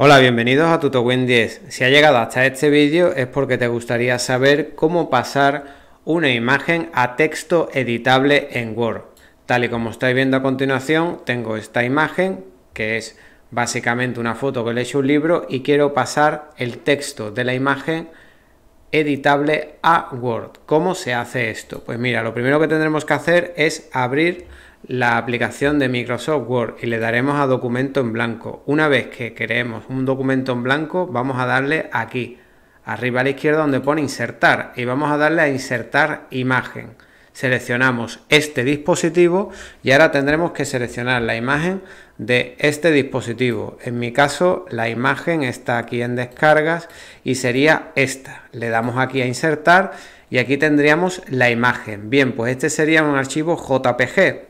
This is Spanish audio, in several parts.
Hola, bienvenidos a TutoWin 10. Si ha llegado hasta este vídeo es porque te gustaría saber cómo pasar una imagen a texto editable en Word. Tal y como estáis viendo a continuación, tengo esta imagen que es básicamente una foto que le he hecho un libro y quiero pasar el texto de la imagen editable a Word. ¿Cómo se hace esto? Pues mira, lo primero que tendremos que hacer es abrir la aplicación de Microsoft Word y le daremos a documento en blanco. Una vez que creemos un documento en blanco, vamos a darle aquí, arriba a la izquierda donde pone insertar y vamos a darle a insertar imagen seleccionamos este dispositivo y ahora tendremos que seleccionar la imagen de este dispositivo. En mi caso la imagen está aquí en descargas y sería esta. Le damos aquí a insertar y aquí tendríamos la imagen. Bien, pues este sería un archivo JPG.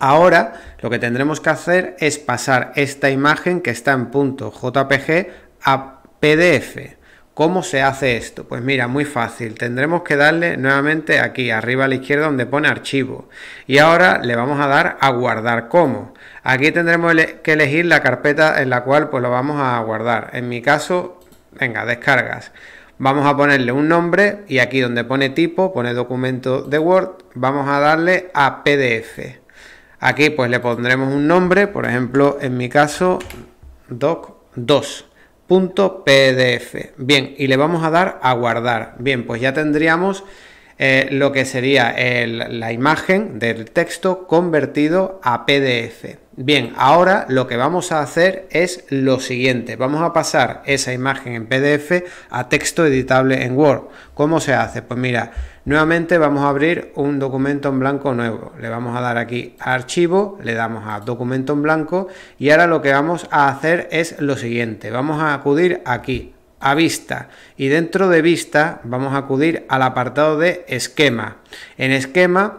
Ahora lo que tendremos que hacer es pasar esta imagen que está en punto .jpg a PDF. ¿Cómo se hace esto? Pues mira, muy fácil. Tendremos que darle nuevamente aquí, arriba a la izquierda, donde pone archivo. Y ahora le vamos a dar a guardar como. Aquí tendremos que elegir la carpeta en la cual pues lo vamos a guardar. En mi caso, venga, descargas. Vamos a ponerle un nombre y aquí donde pone tipo, pone documento de Word, vamos a darle a PDF. Aquí pues le pondremos un nombre, por ejemplo, en mi caso, doc 2. .pdf. Bien, y le vamos a dar a guardar. Bien, pues ya tendríamos eh, lo que sería la imagen del texto convertido a PDF. Bien, ahora lo que vamos a hacer es lo siguiente. Vamos a pasar esa imagen en PDF a texto editable en Word. ¿Cómo se hace? Pues mira, nuevamente vamos a abrir un documento en blanco nuevo. Le vamos a dar aquí a archivo, le damos a documento en blanco y ahora lo que vamos a hacer es lo siguiente. Vamos a acudir aquí a vista y dentro de vista vamos a acudir al apartado de esquema. En esquema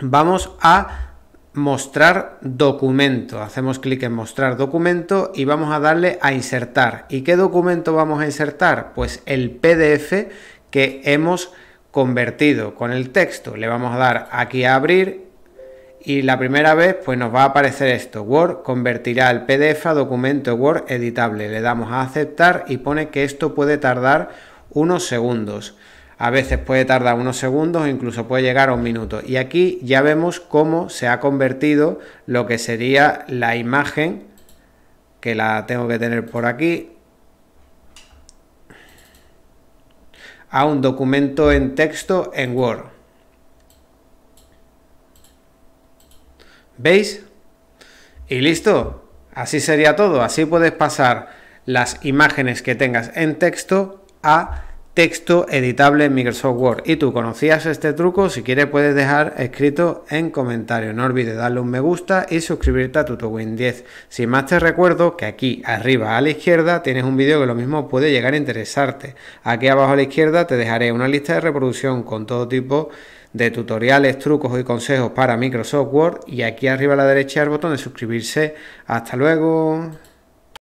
vamos a mostrar documento. Hacemos clic en mostrar documento y vamos a darle a insertar. ¿Y qué documento vamos a insertar? Pues el PDF que hemos convertido con el texto. Le vamos a dar aquí a abrir y la primera vez pues nos va a aparecer esto. Word convertirá el PDF a documento Word editable. Le damos a aceptar y pone que esto puede tardar unos segundos. A veces puede tardar unos segundos, incluso puede llegar a un minuto. Y aquí ya vemos cómo se ha convertido lo que sería la imagen, que la tengo que tener por aquí, a un documento en texto en Word. ¿Veis? Y listo. Así sería todo. Así puedes pasar las imágenes que tengas en texto a texto editable en Microsoft Word. Y tú conocías este truco, si quieres puedes dejar escrito en comentarios. No olvides darle un me gusta y suscribirte a TutoWin 10. Sin más te recuerdo que aquí arriba a la izquierda tienes un vídeo que lo mismo puede llegar a interesarte. Aquí abajo a la izquierda te dejaré una lista de reproducción con todo tipo de tutoriales, trucos y consejos para Microsoft Word y aquí arriba a la derecha el botón de suscribirse. Hasta luego.